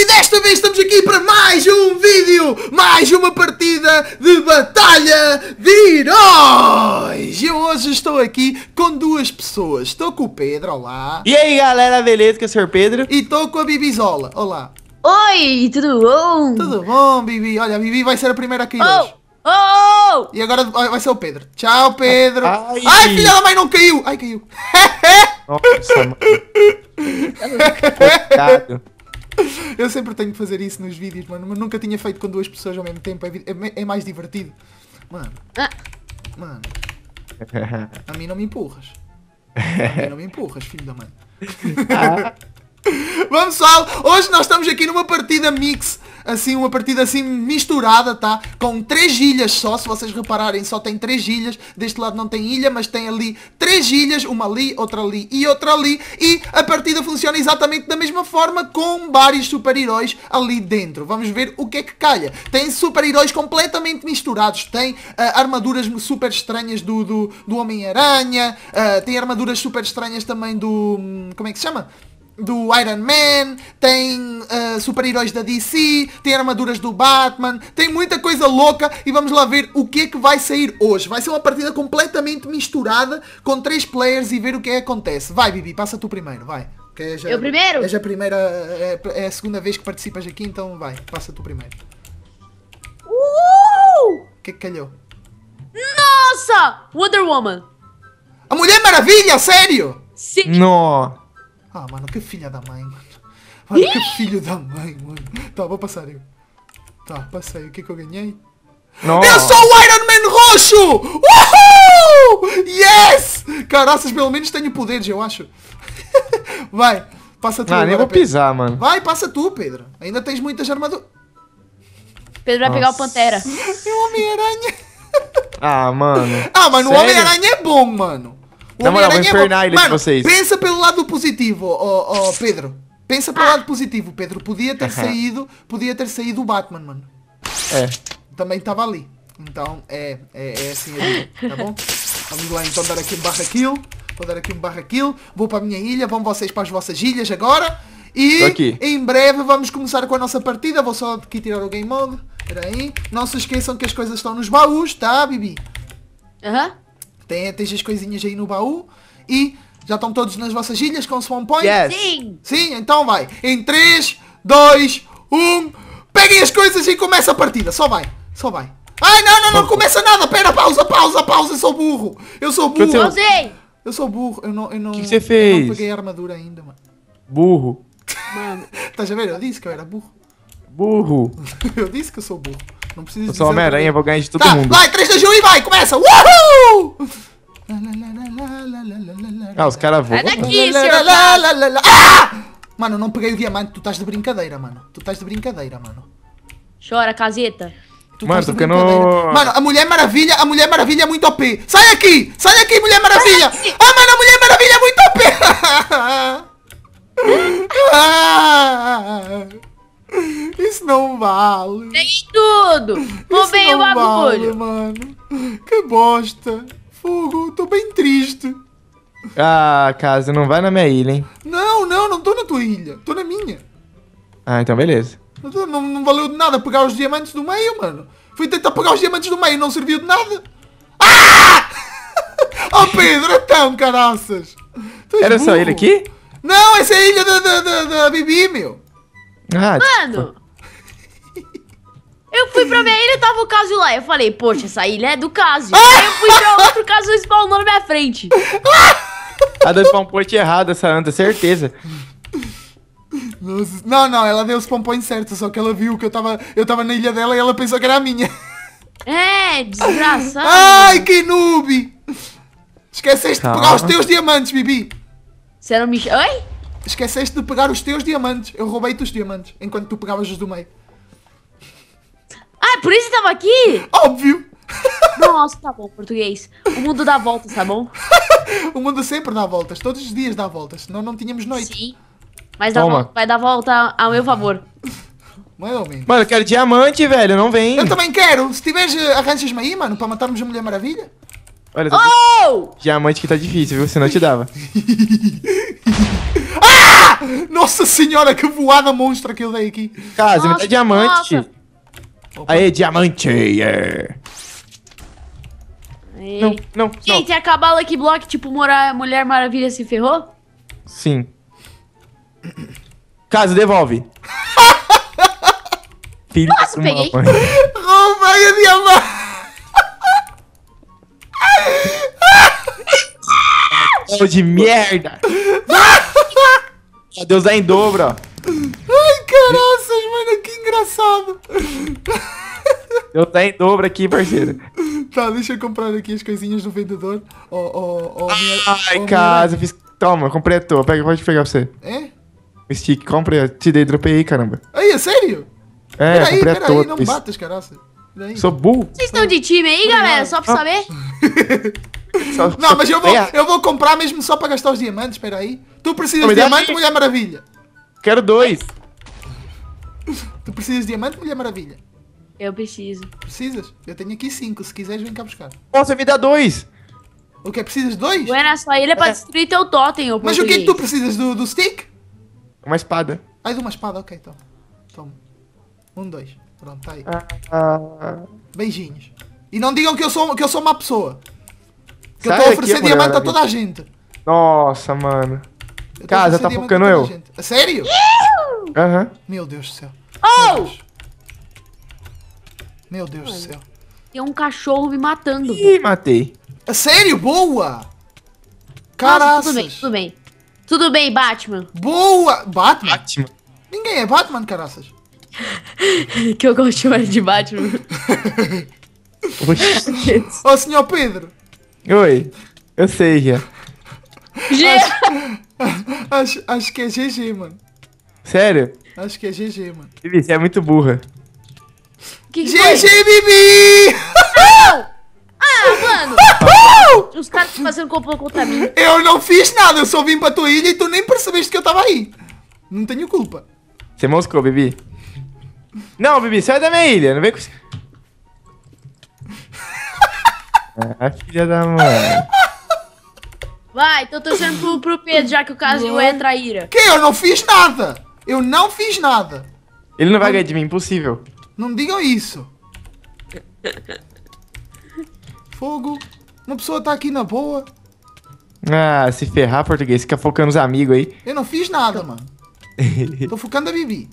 e desta vez estamos aqui para mais um vídeo, mais uma partida de Batalha de Heróis! Eu hoje estou aqui com duas pessoas, estou com o Pedro, olá! E aí galera, beleza? Que é o Sr. Pedro. E estou com a Bibizola, olá! Oi, tudo bom? Tudo bom, Bibi? Olha, a Bibi vai ser a primeira aqui oh. hoje. Oh! oh, oh! E agora vai ser o Pedro. Tchau, Pedro. Ai, Ai filha da mãe, não caiu. Ai, caiu. Nossa, mano. Eu sempre tenho que fazer isso nos vídeos, mano. Mas nunca tinha feito com duas pessoas ao mesmo tempo. É, é, é mais divertido. Mano. Ah. Mano. A mim não me empurras. A mim não me empurras, filho da mãe. Ah. Vamos, pessoal. Hoje nós estamos aqui numa partida mix assim uma partida assim misturada, tá? Com três ilhas só, se vocês repararem, só tem três ilhas. Deste lado não tem ilha, mas tem ali três ilhas, uma ali, outra ali e outra ali. E a partida funciona exatamente da mesma forma, com vários super-heróis ali dentro. Vamos ver o que é que calha. Tem super-heróis completamente misturados, tem uh, armaduras super estranhas do, do, do Homem-Aranha, uh, tem armaduras super estranhas também do... Hum, como é que se chama? do Iron Man, tem uh, super-heróis da DC, tem armaduras do Batman, tem muita coisa louca e vamos lá ver o que é que vai sair hoje. Vai ser uma partida completamente misturada com três players e ver o que é que acontece. Vai Bibi, passa tu primeiro, vai. Que é já, Eu primeiro? é já primeira, eh, é, é, a segunda vez que participas aqui, então vai, passa tu primeiro. Uh! O que é que calhou? Nossa! Wonder Woman! A Mulher Maravilha, sério? Sim. No. Ah, mano, que filha da mãe, mano. Mano, Ih! que filho da mãe, mano. Tá, vou passar eu. Tá, passei. O que que eu ganhei? Não. Eu sou o Iron Man roxo! Uhul! Yes! Caraças, pelo menos tenho poderes, eu acho. Vai, passa tu. Ah, nem vou Pedro. pisar, mano. Vai, passa tu, Pedro. Ainda tens muitas armaduras. Pedro vai Nossa. pegar o Pantera. E o Homem-Aranha. Ah, mano. Ah, mano, Sério? o Homem-Aranha é bom, mano. É o vocês. Pensa pelo lado positivo, oh, oh, Pedro. Pensa pelo ah. lado positivo, Pedro. Podia ter uh -huh. saído. Podia ter saído o Batman, mano. É. Também estava ali. Então é, é, é assim a vida, tá bom? Vamos lá então dar aqui um barra kill. Vou dar aqui um barra kill. Vou para a minha ilha. Vão vocês para as vossas ilhas agora. E aqui. em breve vamos começar com a nossa partida. Vou só aqui tirar o game mode. Peraí. Não se esqueçam que as coisas estão nos baús, tá, Bibi? Aham. Uh -huh. Tem, tens as coisinhas aí no baú. E já estão todos nas vossas ilhas com o Spawn Point? Yes. Sim. Sim, então vai. Em 3, 2, 1. Peguem as coisas e começa a partida. Só vai. Só vai. Ai, não, não, não começa nada. Pera, pausa, pausa, pausa. Eu sou burro. Eu sou burro. Eu, tenho... eu sou burro. Eu não, eu não. O que você fez? Eu não peguei a armadura ainda, mano. Burro. Mano. Estás a ver? Eu disse que eu era burro. Burro. eu disse que eu sou burro. Não precisa Eu sou aranha vou ganhar de todo tá, mundo. Vai, 3, 2, 1 e vai, começa! Uhul! Ah, os caras voam. É daqui, ah! Mano, eu não peguei o diamante. Tu estás de brincadeira, mano. Tu estás de brincadeira, mano. Chora, caseta. Tu mano, Mano, a Mulher Maravilha, a Mulher Maravilha é muito OP. Sai aqui! Sai aqui, Mulher Maravilha! Ah, mano, a Mulher Maravilha é muito OP! ah! Isso não vale. Tem tudo. Roubei o bagulho. Vale, mano. Que bosta. Fogo, tô bem triste. Ah, casa, não vai na minha ilha, hein? Não, não, não tô na tua ilha. Tô na minha. Ah, então beleza. Não, não valeu de nada pegar os diamantes do meio, mano. Fui tentar pegar os diamantes do meio e não serviu de nada. Ah! oh Pedro, então, caraças. Era burro. só ele aqui? Não, essa é a ilha da, da, da, da Bibi, meu. Ah, Mano, tipo, eu fui pra minha ilha, tava o caso lá. Eu falei, poxa, essa ilha é do caso ah! Aí eu fui pra outro e spawnou na minha frente. A da spawn point errado, essa anta, certeza. Não, não, ela deu os pompons certos, só que ela viu que eu tava, eu tava na ilha dela e ela pensou que era a minha. É, desgraçado. Ai, que noob! Esqueceste Calma. de pegar os teus diamantes, Bibi. Você não me... Oi? Esqueceste de pegar os teus diamantes. Eu roubei-te os diamantes, enquanto tu pegavas os do meio. Ah, é por isso tava aqui? Óbvio! Nossa, tá bom, português. O mundo dá voltas, tá bom? o mundo sempre dá voltas, todos os dias dá voltas, senão não tínhamos noite. Sim. Mas dá volta, vai dar volta ao meu favor. É, mano, eu quero diamante, velho, não vem. Eu também quero. Se tiver, eh, arranjas-me aí, mano, pra matarmos a Mulher Maravilha. Olha, tá oh! diamante que tá difícil, viu? Senão eu te dava. ah! Nossa senhora, que voada monstra que eu dei aqui. Casa, me dá diamante. Nossa. Opa. Aê, diamante! Yeah. É. Não, não, Gente, não. acabar Lucky Block, tipo, morar Mulher Maravilha se ferrou? Sim. Caso, devolve. Filho Nossa, peguei. Rouba a minha mão. Oh, de merda. Deus é em dobro, ó. Ai, caralho engraçado. Eu tenho em dobro aqui, parceiro. Tá, deixa eu comprar aqui as coisinhas do vendedor. Ó, ó, ó. Ai, casa, fiz. Toma, comprei a tua. Pega, pode pegar pra você. É? stick, comprei, te dei, dropei aí, caramba. Aí, é sério? É, peraí, comprei peraí, a tua. Peraí, não batas, caraça. caras. Sou burro. Vocês estão de time aí, galera? Só pra ah. saber? não, mas eu vou, é. eu vou comprar mesmo só pra gastar os diamantes, peraí. Tu precisa de diamante, Mulher Maravilha? Quero dois. tu precisas de diamante, Mulher Maravilha? Eu preciso. Precisas? Eu tenho aqui cinco, se quiseres vem cá buscar. Nossa, me dá é dois! O que? Precisas de dois? Buena, só ele é pra destruir teu totem, Mas o que é que tu precisas do, do stick? Uma espada. Ah, é de uma espada, ok, toma. Toma. Um, dois. Pronto, tá aí. Ah. Beijinhos. E não digam que eu sou, que eu sou uma pessoa. Que eu estou a oferecer aqui, diamante a toda a gente. Nossa, mano. Casa, tá focando eu. Sério? Aham. Meu Deus do céu. Oh! Meu Deus, Meu Deus do céu. Tem um cachorro me matando. Ih, matei. É sério? Boa! Caraca. Tudo bem, tudo bem. Tudo bem, Batman. Boa! Batman? Batman. Ninguém é Batman, caraças. que eu gosto de de Batman. Ô, senhor Pedro. Oi. Eu sei, já. G acho, acho, acho que é GG, mano. Sério? Acho que é GG, mano. Bibi, você é muito burra. Que que GG, foi? Bibi! Ah, mano! Uhul! Os caras fazendo complô contra mim. Eu não fiz nada, eu só vim pra tua ilha e tu nem percebeste que eu tava aí. Não tenho culpa. Você moscou, Bibi. Não, Bibi, sai da minha ilha, não vem com... ah, filha da mãe. Vai, então tô torcendo pro, pro Pedro, já que o caso é, é traíra. Que? Eu não fiz nada! Eu não fiz nada. Ele não vai ganhar de mim, impossível. Não digam isso. Fogo. Uma pessoa tá aqui na boa. Ah, se ferrar, português. Fica focando os amigos aí. Eu não fiz nada, mano. Tô focando a Bibi.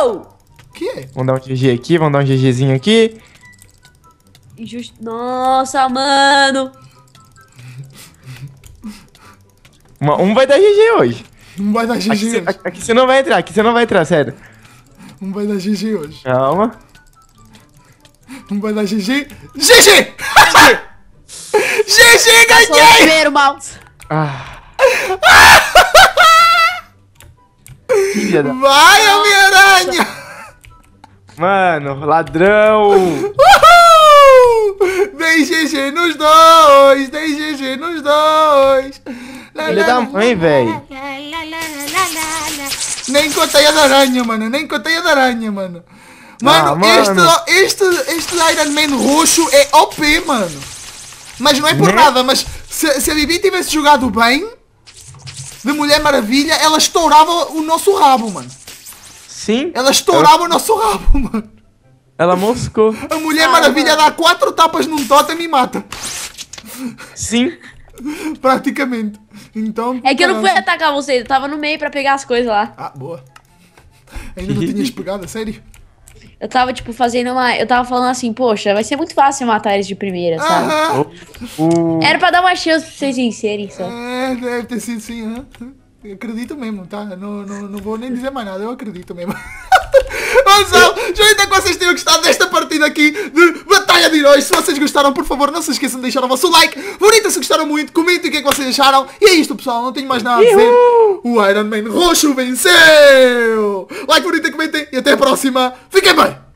Oh! Que? Vamos dar um GG aqui, vamos dar um GGzinho aqui. Nossa, mano! um vai dar GG hoje. Não vai dar GG aqui hoje. Cê, aqui você não vai entrar, aqui você não vai entrar, sério. Não vai dar GG hoje. Calma. Não vai dar GG. GG! GG, ganhei! primeiro, mouse. Ah. vai, Homem-Aranha! Mano, ladrão! Uhul! Dei GG nos dois! Dei GG nos dois! Filha da mãe, velho. Nem com a teia de aranha, mano. Nem com a teia de aranha, mano. Mano, ah, mano. Este, este, este Iron Man roxo é OP, mano. Mas não é por não. Né? nada, mas se, se a Bibi tivesse jogado bem, de Mulher Maravilha, ela estourava o nosso rabo, mano. Sim. Ela estourava ela... o nosso rabo, mano. Ela moscou. A Mulher ah, Maravilha mano. dá quatro tapas num totem e me mata. Sim. Praticamente. Então. É que eu não fui atacar vocês, eu tava no meio pra pegar as coisas lá. Ah, boa. Ainda não tinha pegado, sério? Eu tava, tipo, fazendo uma. Eu tava falando assim, poxa, vai ser muito fácil matar eles de primeira, sabe? Era pra dar uma chance pra vocês vencerem só. É, deve ter sido sim, eu Acredito mesmo, tá? Não, não, não vou nem dizer mais nada, eu acredito mesmo. Gonçalo, espero que vocês tenham gostado desta partida aqui de Batalha de Heróis. Se vocês gostaram, por favor, não se esqueçam de deixar o vosso like. Bonita se gostaram muito, comentem o que é que vocês acharam. E é isto, pessoal, não tenho mais nada a dizer. O Iron Man roxo venceu! Like, bonita, comentem e até a próxima. Fiquem bem!